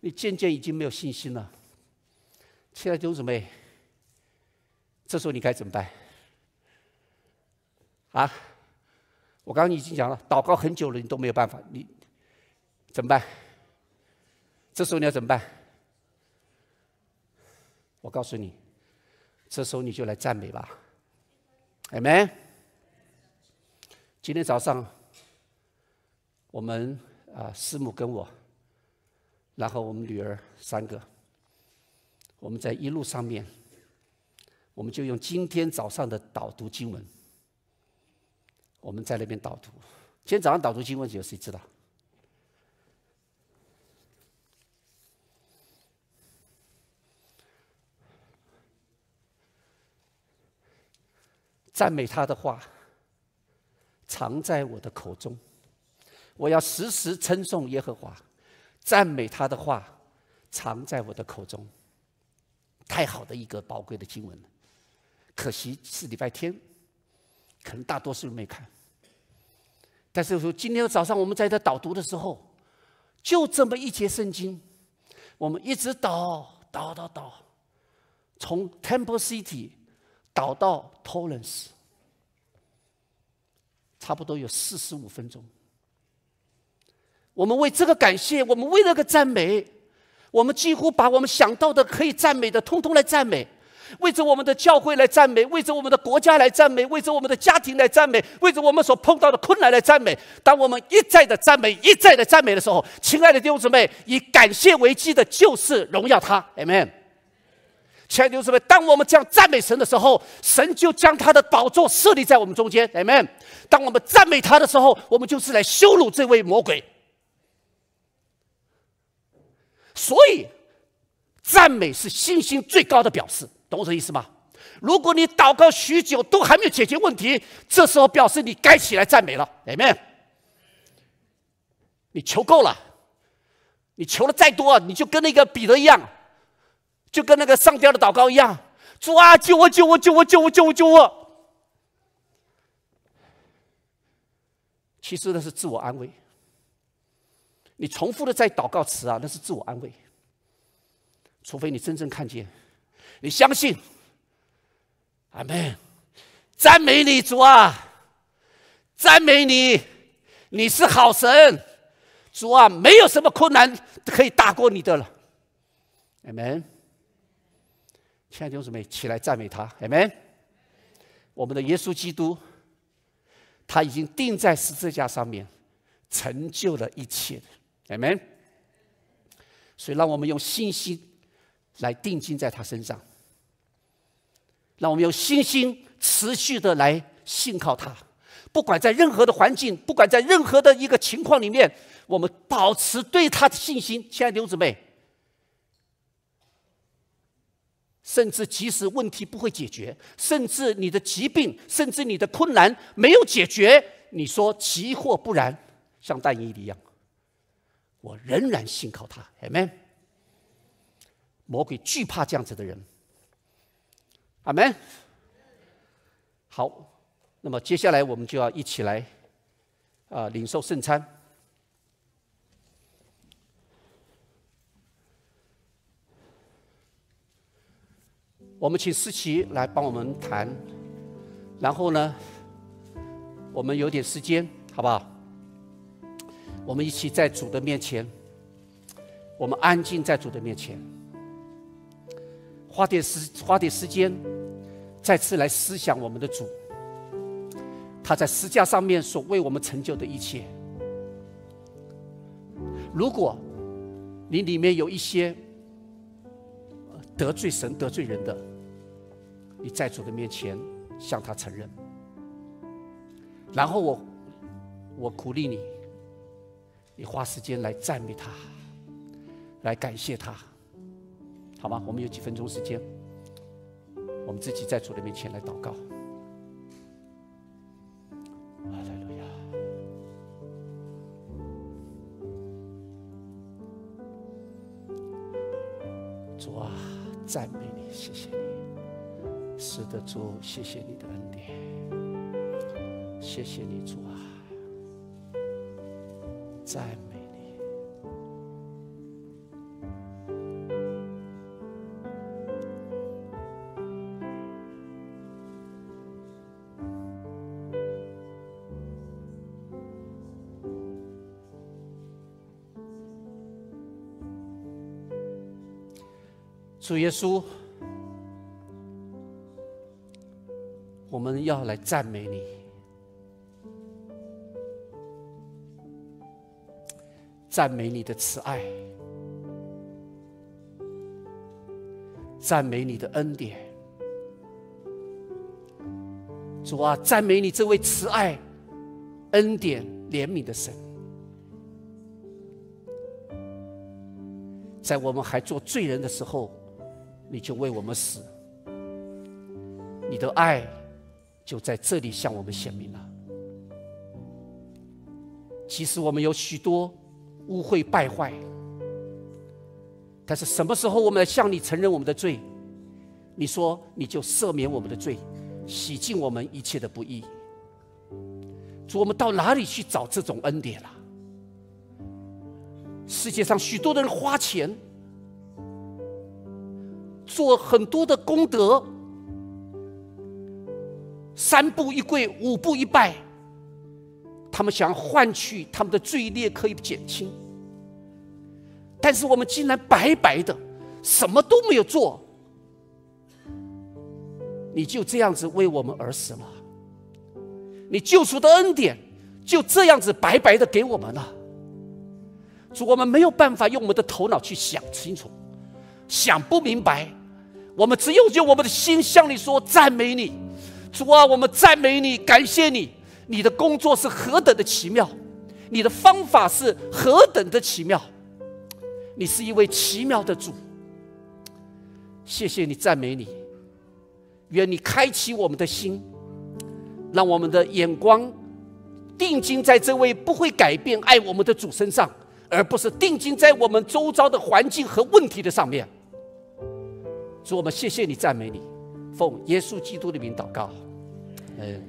你渐渐已经没有信心了。亲爱的弟兄姊妹，这时候你该怎么办？啊！我刚刚已经讲了，祷告很久了，你都没有办法，你怎么办？这时候你要怎么办？我告诉你，这时候你就来赞美吧，AMEN 今天早上，我们啊，师母跟我，然后我们女儿三个，我们在一路上面，我们就用今天早上的导读经文。我们在那边导读，今天早上导读经文有谁知道？赞美他的话，藏在我的口中，我要时时称颂耶和华。赞美他的话，藏在我的口中。太好的一个宝贵的经文了，可惜是礼拜天。可能大多数人没看，但是说今天早上我们在这导读的时候，就这么一节圣经，我们一直导导导导，从 Temple City 导到 Tolans，差不多有四十五分钟。我们为这个感谢，我们为那个赞美，我们几乎把我们想到的可以赞美的，通通来赞美。为着我们的教会来赞美，为着我们的国家来赞美，为着我们的家庭来赞美，为着我们所碰到的困难来赞美。当我们一再的赞美，一再的赞美的时候，亲爱的弟兄姊妹，以感谢为基的就是荣耀他。Amen。亲爱的弟兄姊妹，当我们这样赞美神的时候，神就将他的宝座设立在我们中间。Amen。当我们赞美他的时候，我们就是来羞辱这位魔鬼。所以，赞美是信心最高的表示。懂我这意思吗？如果你祷告许久都还没有解决问题，这时候表示你该起来赞美了。Amen。你求够了，你求的再多，你就跟那个彼得一样，就跟那个上吊的祷告一样，“主啊，救我，救我，救我，救我，救我，救我！”其实那是自我安慰。你重复的在祷告词啊，那是自我安慰。除非你真正看见。你相信？阿门！赞美你主啊！赞美你，你是好神，主啊，没有什么困难可以打过你的了。阿门！亲爱的弟兄姊妹，起来赞美他。阿门！我们的耶稣基督，他已经定在十字架上面，成就了一切。阿门！所以，让我们用信心来定睛在他身上。让我们有信心，持续的来信靠他，不管在任何的环境，不管在任何的一个情况里面，我们保持对他的信心。亲爱的刘姊妹，甚至即使问题不会解决，甚至你的疾病，甚至你的困难没有解决，你说其祸不然，像但一一样，我仍然信靠他，阿门。魔鬼惧怕这样子的人。阿门。好，那么接下来我们就要一起来，啊，领受圣餐。我们请思琪来帮我们谈，然后呢，我们有点时间，好不好？我们一起在主的面前，我们安静在主的面前，花点时，花点时间。再次来思想我们的主，他在十字架上面所为我们成就的一切。如果你里面有一些得罪神、得罪人的，你在主的面前向他承认，然后我我鼓励你，你花时间来赞美他，来感谢他，好吗？我们有几分钟时间。我们自己在主的面前来祷告。主啊，赞美你，谢谢你，是的，主，谢谢你的恩典，谢谢你，主啊，赞美。主耶稣，我们要来赞美你，赞美你的慈爱，赞美你的恩典。主啊，赞美你这位慈爱、恩典、怜悯的神，在我们还做罪人的时候。你就为我们死，你的爱就在这里向我们显明了。其实我们有许多污秽败坏，但是什么时候我们来向你承认我们的罪，你说你就赦免我们的罪，洗净我们一切的不义。我们到哪里去找这种恩典了？世界上许多人花钱。做很多的功德，三步一跪，五步一拜，他们想换取他们的罪孽可以减轻，但是我们竟然白白的什么都没有做，你就这样子为我们而死了，你救赎的恩典就这样子白白的给我们了，我们没有办法用我们的头脑去想清楚，想不明白。我们只有用我们的心向你说赞美你，主啊，我们赞美你，感谢你。你的工作是何等的奇妙，你的方法是何等的奇妙，你是一位奇妙的主。谢谢你，赞美你，愿你开启我们的心，让我们的眼光定睛在这位不会改变、爱我们的主身上，而不是定睛在我们周遭的环境和问题的上面。主，我们谢谢你，赞美你，奉耶稣基督的名祷告。嗯，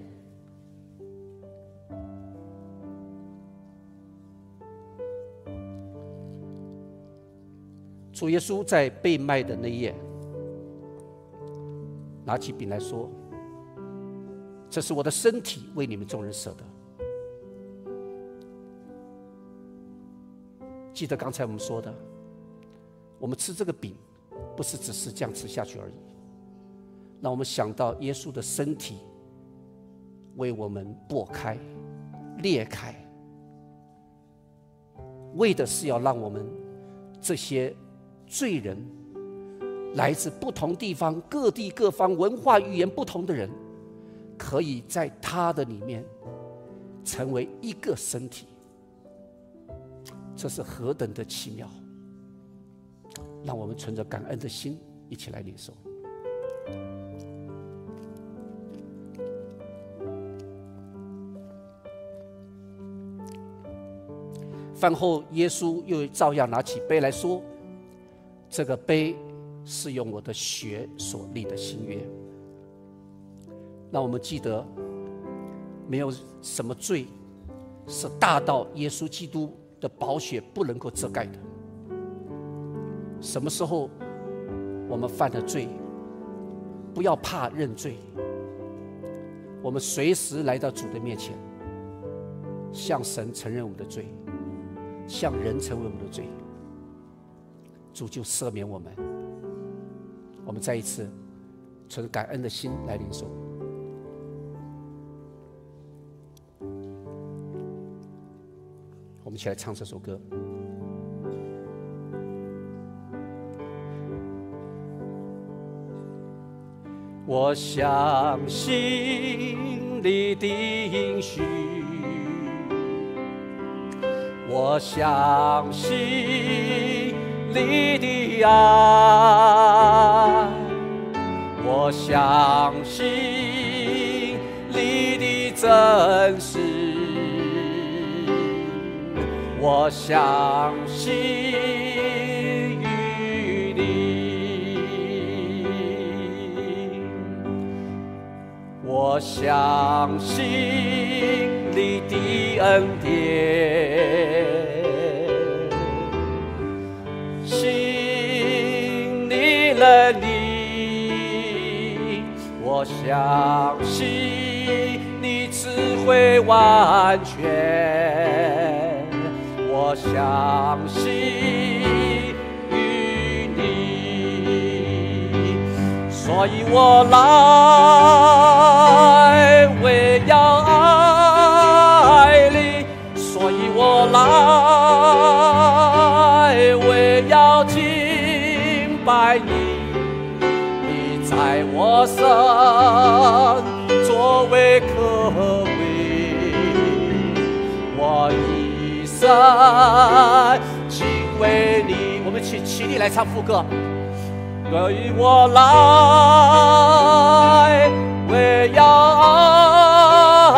主耶稣在被卖的那夜，拿起饼来说：“这是我的身体，为你们众人舍的。”记得刚才我们说的，我们吃这个饼。不是只是这样吃下去而已，让我们想到耶稣的身体为我们破开、裂开，为的是要让我们这些罪人，来自不同地方、各地各方、文化语言不同的人，可以在他的里面成为一个身体，这是何等的奇妙！让我们存着感恩的心，一起来领受。饭后，耶稣又照样拿起杯来说：“这个杯是用我的血所立的新约。”让我们记得，没有什么罪是大到耶稣基督的宝血不能够遮盖的。什么时候我们犯了罪，不要怕认罪。我们随时来到主的面前，向神承认我们的罪，向人承认我们的罪。主就赦免我们。我们再一次存感恩的心来领受。我们一起来唱这首歌。我相信你的音讯，我相信你的爱，我相信你的真实，我相信。我相信你的恩典，信你了，你我相信你智慧完全，我相信。所以我来，我要爱你；所以我来，我要敬拜你。你在我身，作为可贵，我一生敬畏你。我们请起立来唱副歌。所以我来，为要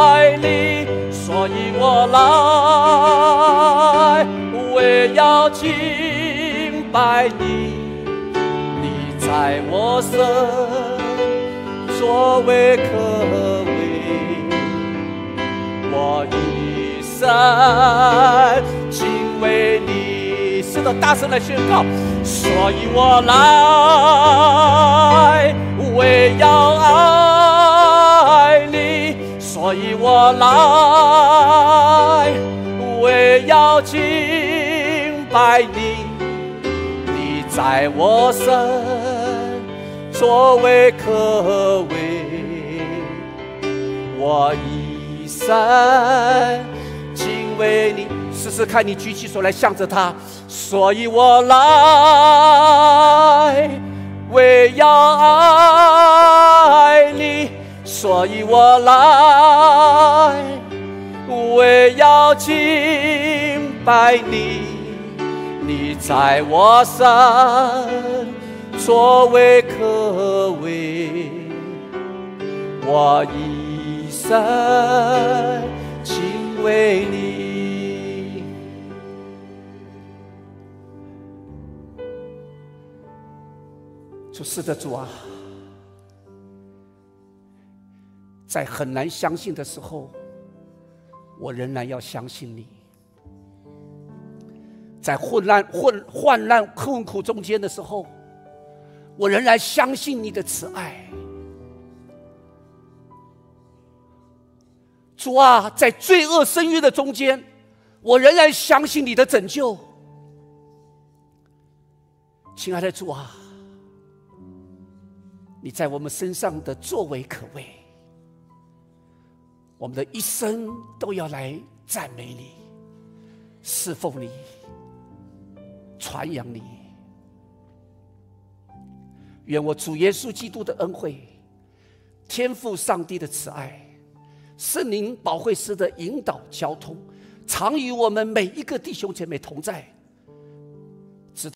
爱你；所以我来，为要敬拜你。你在我身，所为可畏；我一生敬畏。直的大声的宣告，所以我来，为要爱你；所以我来，为要敬拜你。你在我身，作为可畏；我一生，敬畏你。试试看，你举起手来，向着他。所以我来，为要爱你；所以我来，为要敬拜你。你在我心，所为可为，我一生情为你。是的，主啊，在很难相信的时候，我仍然要相信你；在混乱、混、患难、困苦中间的时候，我仍然相信你的慈爱。主啊，在罪恶深渊的中间，我仍然相信你的拯救。亲爱的主啊！你在我们身上的作为可畏，我们的一生都要来赞美你、侍奉你、传扬你。愿我主耶稣基督的恩惠、天赋上帝的慈爱、圣灵保惠师的引导交通，常与我们每一个弟兄姐妹同在。